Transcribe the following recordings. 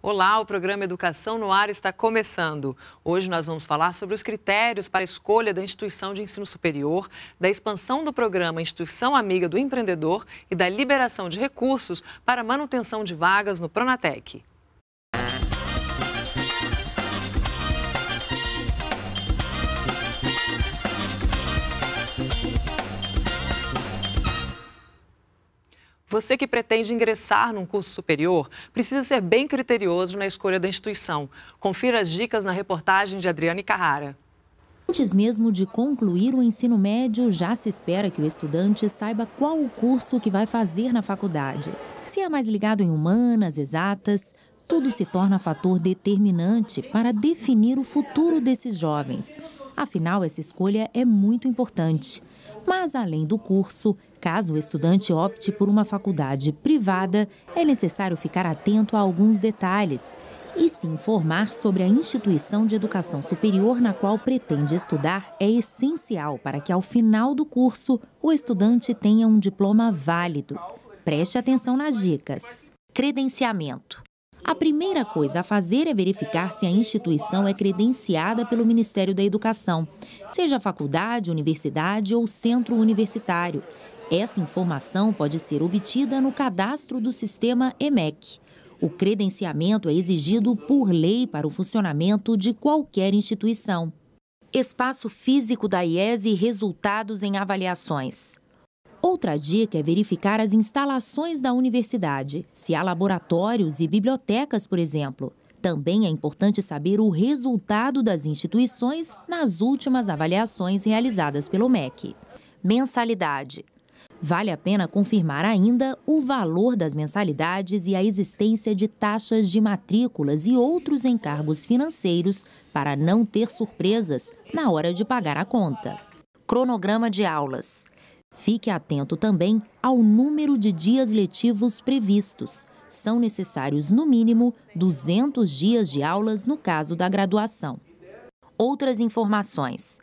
Olá, o programa Educação no Ar está começando. Hoje nós vamos falar sobre os critérios para a escolha da instituição de ensino superior, da expansão do programa Instituição Amiga do Empreendedor e da liberação de recursos para manutenção de vagas no Pronatec. Você que pretende ingressar num curso superior precisa ser bem criterioso na escolha da instituição. Confira as dicas na reportagem de Adriane Carrara. Antes mesmo de concluir o ensino médio, já se espera que o estudante saiba qual o curso que vai fazer na faculdade. Se é mais ligado em humanas, exatas, tudo se torna fator determinante para definir o futuro desses jovens. Afinal, essa escolha é muito importante. Mas, além do curso, caso o estudante opte por uma faculdade privada, é necessário ficar atento a alguns detalhes e se informar sobre a instituição de educação superior na qual pretende estudar é essencial para que, ao final do curso, o estudante tenha um diploma válido. Preste atenção nas dicas. Credenciamento. A primeira coisa a fazer é verificar se a instituição é credenciada pelo Ministério da Educação, seja faculdade, universidade ou centro universitário. Essa informação pode ser obtida no cadastro do sistema EMEC. O credenciamento é exigido por lei para o funcionamento de qualquer instituição. Espaço físico da IES e resultados em avaliações. Outra dica é verificar as instalações da universidade, se há laboratórios e bibliotecas, por exemplo. Também é importante saber o resultado das instituições nas últimas avaliações realizadas pelo MEC. Mensalidade. Vale a pena confirmar ainda o valor das mensalidades e a existência de taxas de matrículas e outros encargos financeiros para não ter surpresas na hora de pagar a conta. Cronograma de aulas. Fique atento também ao número de dias letivos previstos. São necessários, no mínimo, 200 dias de aulas no caso da graduação. Outras informações.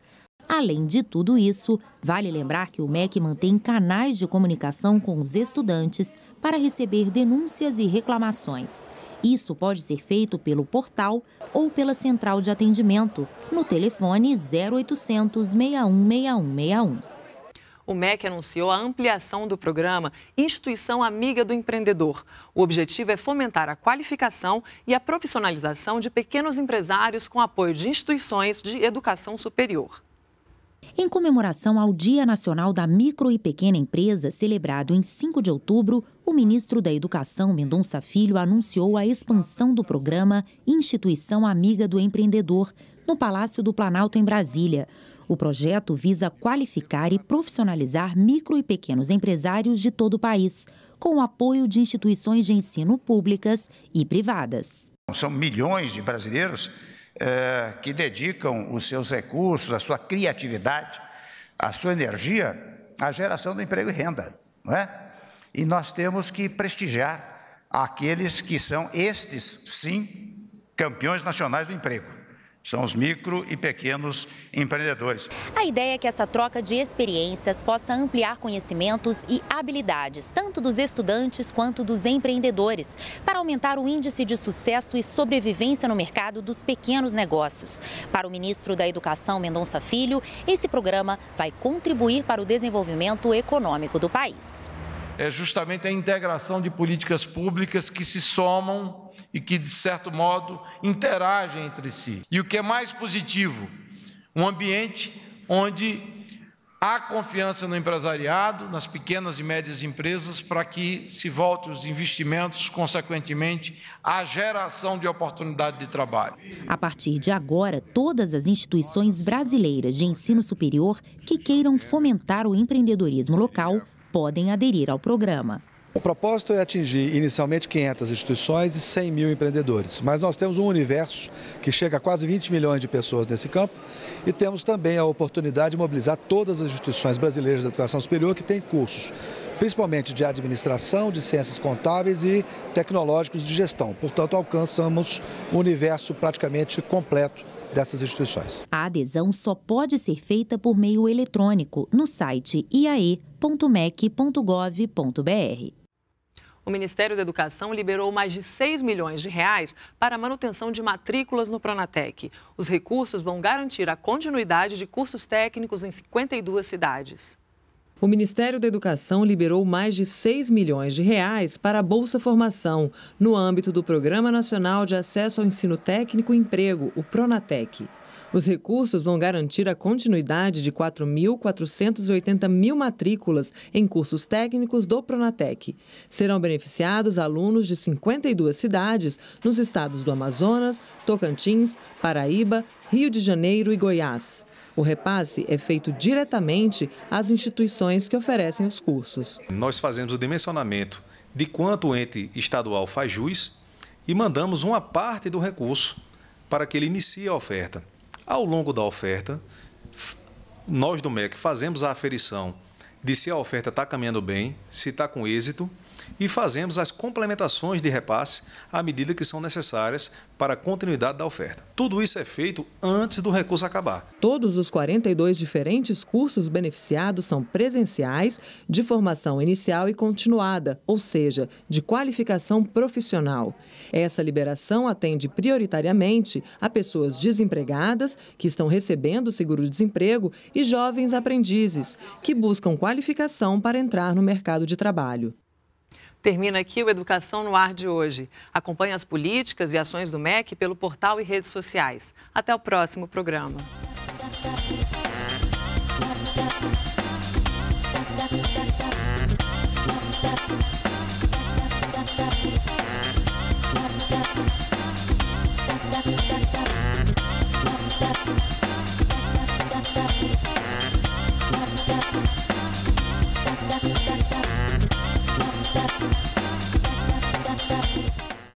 Além de tudo isso, vale lembrar que o MEC mantém canais de comunicação com os estudantes para receber denúncias e reclamações. Isso pode ser feito pelo portal ou pela central de atendimento, no telefone 0800 616161 o MEC anunciou a ampliação do programa Instituição Amiga do Empreendedor. O objetivo é fomentar a qualificação e a profissionalização de pequenos empresários com apoio de instituições de educação superior. Em comemoração ao Dia Nacional da Micro e Pequena Empresa, celebrado em 5 de outubro, o ministro da Educação, Mendonça Filho, anunciou a expansão do programa Instituição Amiga do Empreendedor, no Palácio do Planalto, em Brasília. O projeto visa qualificar e profissionalizar micro e pequenos empresários de todo o país, com o apoio de instituições de ensino públicas e privadas. São milhões de brasileiros é, que dedicam os seus recursos, a sua criatividade, a sua energia à geração do emprego e renda. Não é? E nós temos que prestigiar aqueles que são estes, sim, campeões nacionais do emprego são os micro e pequenos empreendedores. A ideia é que essa troca de experiências possa ampliar conhecimentos e habilidades, tanto dos estudantes quanto dos empreendedores, para aumentar o índice de sucesso e sobrevivência no mercado dos pequenos negócios. Para o ministro da Educação, Mendonça Filho, esse programa vai contribuir para o desenvolvimento econômico do país. É justamente a integração de políticas públicas que se somam e que, de certo modo, interagem entre si. E o que é mais positivo, um ambiente onde há confiança no empresariado, nas pequenas e médias empresas, para que se voltem os investimentos, consequentemente, à geração de oportunidade de trabalho. A partir de agora, todas as instituições brasileiras de ensino superior que queiram fomentar o empreendedorismo local podem aderir ao programa. O propósito é atingir inicialmente 500 instituições e 100 mil empreendedores, mas nós temos um universo que chega a quase 20 milhões de pessoas nesse campo e temos também a oportunidade de mobilizar todas as instituições brasileiras da educação superior que têm cursos, principalmente de administração, de ciências contábeis e tecnológicos de gestão. Portanto, alcançamos o um universo praticamente completo dessas instituições. A adesão só pode ser feita por meio eletrônico no site iae.mec.gov.br o Ministério da Educação liberou mais de 6 milhões de reais para a manutenção de matrículas no Pronatec. Os recursos vão garantir a continuidade de cursos técnicos em 52 cidades. O Ministério da Educação liberou mais de 6 milhões de reais para a Bolsa Formação, no âmbito do Programa Nacional de Acesso ao Ensino Técnico e Emprego, o Pronatec. Os recursos vão garantir a continuidade de 4.480 mil matrículas em cursos técnicos do Pronatec. Serão beneficiados alunos de 52 cidades nos estados do Amazonas, Tocantins, Paraíba, Rio de Janeiro e Goiás. O repasse é feito diretamente às instituições que oferecem os cursos. Nós fazemos o dimensionamento de quanto o ente estadual faz jus e mandamos uma parte do recurso para que ele inicie a oferta. Ao longo da oferta, nós do MEC fazemos a aferição de se a oferta está caminhando bem, se está com êxito e fazemos as complementações de repasse à medida que são necessárias para a continuidade da oferta. Tudo isso é feito antes do recurso acabar. Todos os 42 diferentes cursos beneficiados são presenciais, de formação inicial e continuada, ou seja, de qualificação profissional. Essa liberação atende prioritariamente a pessoas desempregadas que estão recebendo o seguro-desemprego e jovens aprendizes que buscam qualificação para entrar no mercado de trabalho. Termina aqui o Educação no Ar de hoje. Acompanhe as políticas e ações do MEC pelo portal e redes sociais. Até o próximo programa. Thank you.